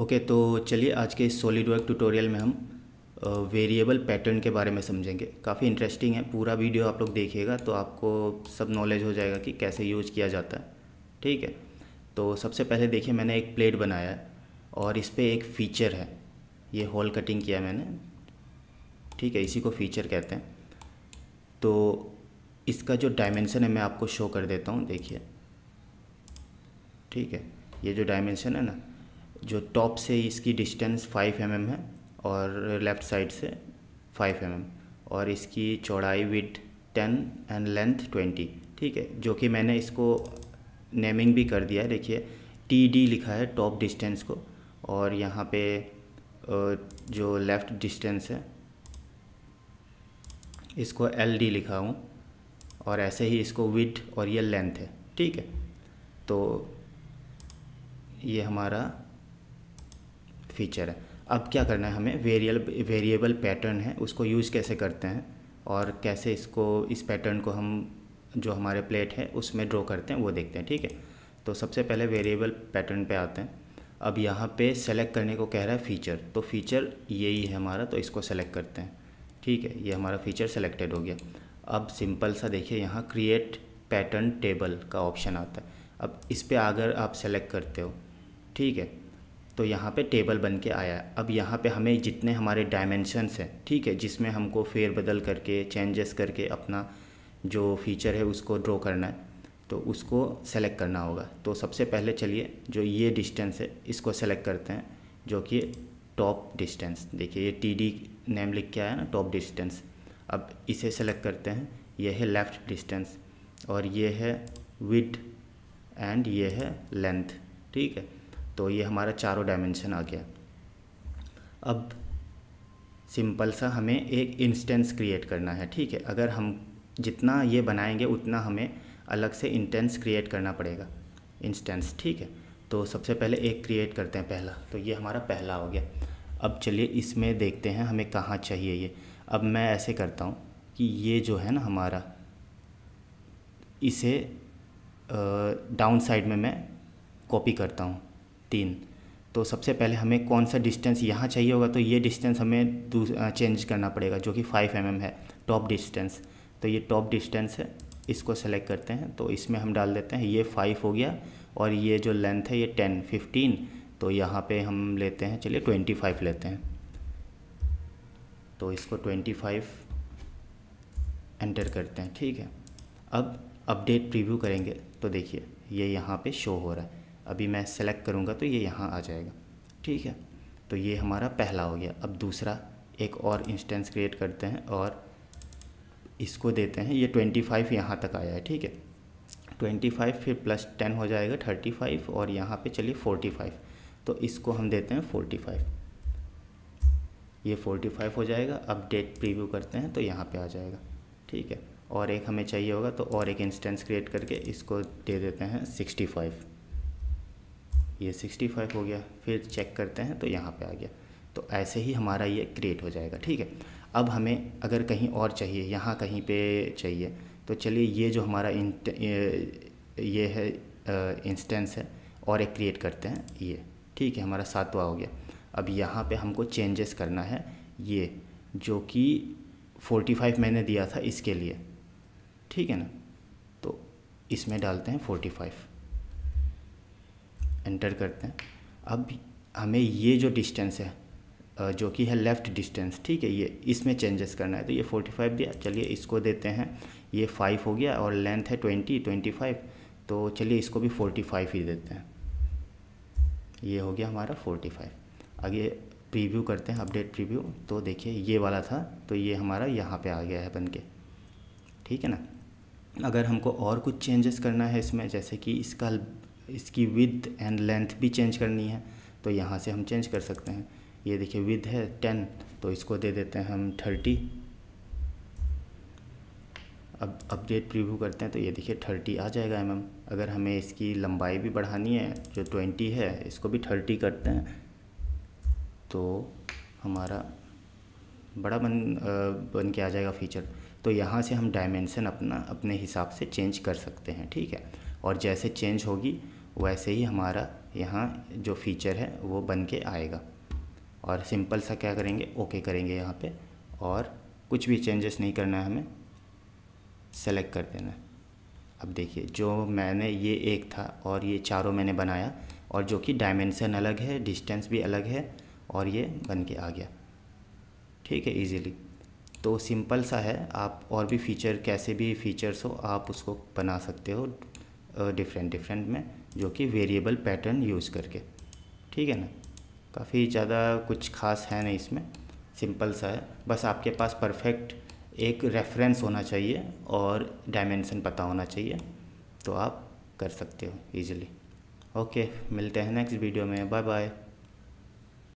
okay okay, तो चलिए आज के इस सॉलिड वर्क ट्यूटोरियल में हम वेरिएबल पैटर्न के बारे में समझेंगे काफ़ी इंटरेस्टिंग है पूरा वीडियो आप लोग देखिएगा तो आपको सब नॉलेज हो जाएगा कि कैसे यूज किया जाता है ठीक है तो सबसे पहले देखिए मैंने एक प्लेट बनाया है और इस पर एक फ़ीचर है ये हॉल कटिंग किया मैंने ठीक है इसी को फीचर कहते हैं तो इसका जो डायमेंशन है मैं आपको शो कर देता हूँ देखिए ठीक है ये जो डायमेंशन है ना जो टॉप से इसकी डिस्टेंस 5 एम mm है और लेफ़्ट साइड से फाइव एम mm, और इसकी चौड़ाई with ten and length twenty ठीक है जो कि मैंने इसको नेमिंग भी कर दिया है देखिए टी डी लिखा है टॉप डिस्टेंस को और यहाँ पे जो लेफ़्ट डिस्टेंस है इसको एल डी लिखा हूँ और ऐसे ही इसको विथ और ये लेंथ है ठीक है तो ये हमारा फीचर है अब क्या करना है हमें वेरियल वेरिएबल पैटर्न है उसको यूज़ कैसे करते हैं और कैसे इसको इस पैटर्न को हम जो हमारे प्लेट है उसमें ड्रॉ करते हैं वो देखते हैं ठीक है तो सबसे पहले वेरिएबल पैटर्न पे आते हैं अब यहाँ पे सेलेक्ट करने को कह रहा है फ़ीचर तो फ़ीचर यही है हमारा तो इसको सेलेक्ट करते हैं ठीक है ये हमारा फ़ीचर सेलेक्टेड हो गया अब सिंपल सा देखिए यहाँ क्रिएट पैटर्न टेबल का ऑप्शन आता है अब इस पर अगर आप सेलेक्ट करते हो ठीक है तो यहाँ पे टेबल बन के आया अब यहाँ पे हमें जितने हमारे डायमेंशनस हैं ठीक है जिसमें हमको फेरबदल करके चेंजेस करके अपना जो फीचर है उसको ड्रॉ करना है तो उसको सेलेक्ट करना होगा तो सबसे पहले चलिए जो ये डिस्टेंस है इसको सेलेक्ट करते हैं जो कि टॉप डिस्टेंस देखिए ये टी डी नेम लिख के आया ना टॉप डिस्टेंस अब इसे सेलेक्ट करते हैं यह है लेफ़्ट डिस्टेंस और ये है विथ एंड ये है लेंथ ठीक है तो ये हमारा चारों डायमेंशन आ गया अब सिंपल सा हमें एक इंस्टेंस क्रिएट करना है ठीक है अगर हम जितना ये बनाएंगे उतना हमें अलग से इंटेंस क्रिएट करना पड़ेगा इंस्टेंस ठीक है तो सबसे पहले एक क्रिएट करते हैं पहला तो ये हमारा पहला हो गया अब चलिए इसमें देखते हैं हमें कहाँ चाहिए ये अब मैं ऐसे करता हूँ कि ये जो है ना हमारा इसे डाउन साइड में मैं कॉपी करता हूँ तीन तो सबसे पहले हमें कौन सा डिस्टेंस यहाँ चाहिए होगा तो ये डिस्टेंस हमें चेंज करना पड़ेगा जो कि फाइव एम mm है टॉप डिस्टेंस तो ये टॉप डिस्टेंस है इसको सेलेक्ट करते हैं तो इसमें हम डाल देते हैं ये फाइव हो गया और ये जो लेंथ है ये टेन फिफ्टीन तो यहाँ पे हम लेते हैं चलिए ट्वेंटी फाइव लेते हैं तो इसको ट्वेंटी फाइव एंटर करते हैं ठीक है अब अपडेट प्रीव्यू करेंगे तो देखिए ये यहाँ पे शो हो रहा है अभी मैं सेलेक्ट करूँगा तो ये यहाँ आ जाएगा ठीक है तो ये हमारा पहला हो गया अब दूसरा एक और इंस्टेंस क्रिएट करते हैं और इसको देते हैं ये ट्वेंटी फाइव यहाँ तक आया है ठीक है ट्वेंटी फाइव फिर प्लस टेन हो जाएगा थर्टी फाइव और यहाँ पे चलिए फोर्टी फाइव तो इसको हम देते हैं फोर्टी फाइव ये फोर्टी फाइव हो जाएगा अब डेट प्रीव्यू करते हैं तो यहाँ पे आ जाएगा ठीक है और एक हमें चाहिए होगा तो और एक इंस्टेंस क्रिएट करके इसको दे देते हैं सिक्सटी फाइव ये सिक्सटी फाइव हो गया फिर चेक करते हैं तो यहाँ पे आ गया तो ऐसे ही हमारा ये क्रिएट हो जाएगा ठीक है अब हमें अगर कहीं और चाहिए यहाँ कहीं पे चाहिए तो चलिए ये जो हमारा ये है इंस्टेंस है और एक क्रिएट करते हैं ये ठीक है हमारा सातवा हो गया अब यहाँ पे हमको चेंजेस करना है ये जो कि फोर्टी फाइव मैंने दिया था इसके लिए ठीक है ना तो इसमें डालते हैं फोर्टी फाइव एंटर करते हैं अब हमें ये जो डिस्टेंस है जो कि है लेफ़्ट डिस्टेंस ठीक है ये इसमें चेंजेस करना है तो ये 45 दिया चलिए इसको देते हैं ये 5 हो गया और लेंथ है 20 25 तो चलिए इसको भी 45 ही देते हैं ये हो गया हमारा 45 आगे प्रीव्यू करते हैं अपडेट प्रीव्यू तो देखिए ये वाला था तो ये हमारा यहाँ पे आ गया है बन के ठीक है ना अगर हमको और कुछ चेंजेस करना है इसमें जैसे कि इसका इसकी विद एंड लेंथ भी चेंज करनी है तो यहाँ से हम चेंज कर सकते हैं ये देखिए विद है टेन तो इसको दे देते हैं हम थर्टी अब अपडेट प्रीव्यू करते हैं तो ये देखिए थर्टी आ जाएगा एम अगर हमें इसकी लंबाई भी बढ़ानी है जो ट्वेंटी है इसको भी थर्टी करते हैं तो हमारा बड़ा बन बन के आ जाएगा फीचर तो यहाँ से हम डायमेंसन अपना अपने हिसाब से चेंज कर सकते हैं ठीक है और जैसे चेंज होगी वैसे ही हमारा यहाँ जो फीचर है वो बन के आएगा और सिंपल सा क्या करेंगे ओके करेंगे यहाँ पे और कुछ भी चेंजेस नहीं करना है हमें सेलेक्ट कर देना है अब देखिए जो मैंने ये एक था और ये चारों मैंने बनाया और जो कि डायमेंसन अलग है डिस्टेंस भी अलग है और ये बन के आ गया ठीक है इजीली तो सिंपल सा है आप और भी फीचर कैसे भी फीचर्स हो आप उसको बना सकते हो डिफरेंट डिफरेंट में जो कि वेरिएबल पैटर्न यूज़ करके ठीक है ना काफ़ी ज़्यादा कुछ खास है नहीं इसमें सिंपल सा है बस आपके पास परफेक्ट एक रेफरेंस होना चाहिए और डायमेंशन पता होना चाहिए तो आप कर सकते हो ईजिली ओके मिलते हैं नेक्स्ट वीडियो में बाय बाय